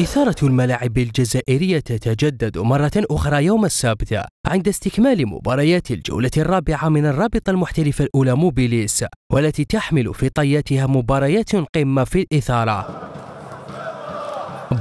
إثارة الملاعب الجزائرية تتجدد مرة أخرى يوم السبت عند استكمال مباريات الجولة الرابعة من الرابطة المحترفة الأولى موبيليس والتي تحمل في طياتها مباريات قمة في الإثارة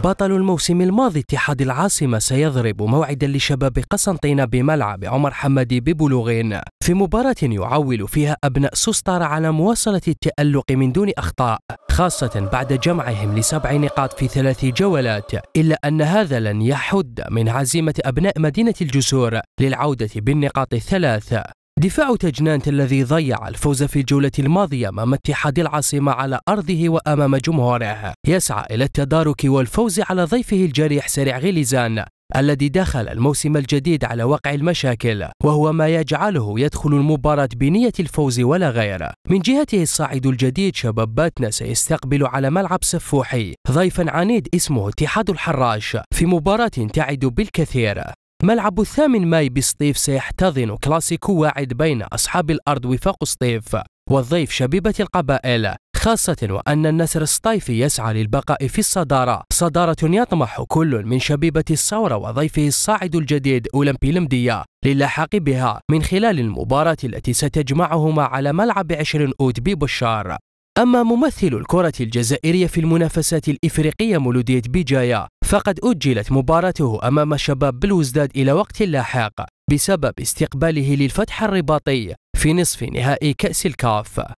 بطل الموسم الماضي اتحاد العاصمة سيضرب موعدا لشباب قسنطينة بملعب عمر حمدي ببلوغين في مباراة يعول فيها أبناء سوستار على مواصلة التألق من دون أخطاء خاصة بعد جمعهم لسبع نقاط في ثلاث جولات إلا أن هذا لن يحد من عزيمة أبناء مدينة الجسور للعودة بالنقاط الثلاث دفاع تجنانت الذي ضيع الفوز في الجولة الماضية أمام اتحاد العاصمة على أرضه وأمام جمهوره يسعى إلى التدارك والفوز على ضيفه الجريح سريع غليزان الذي دخل الموسم الجديد على وقع المشاكل وهو ما يجعله يدخل المباراة بنية الفوز ولا غير من جهته الصاعد الجديد شباب باتنا سيستقبل على ملعب سفوحي ضيفا عنيد اسمه اتحاد الحراش في مباراة تعد بالكثير ملعب الثامن ماي بسطيف سيحتضن كلاسيكو واعد بين أصحاب الأرض وفاق سطيف والضيف شبيبة القبائل خاصة وأن النسر الصيفي يسعى للبقاء في الصدارة صدارة يطمح كل من شبيبة الثورة وضيفه الصاعد الجديد أولمبي لمدية للحاق بها من خلال المباراة التي ستجمعهما على ملعب 20 أوت ببشار أما ممثل الكرة الجزائرية في المنافسات الإفريقية مولودية بجاية فقد أجلت مباراته أمام شباب بلوزداد إلى وقت لاحق بسبب استقباله للفتح الرباطي في نصف نهائي كأس الكاف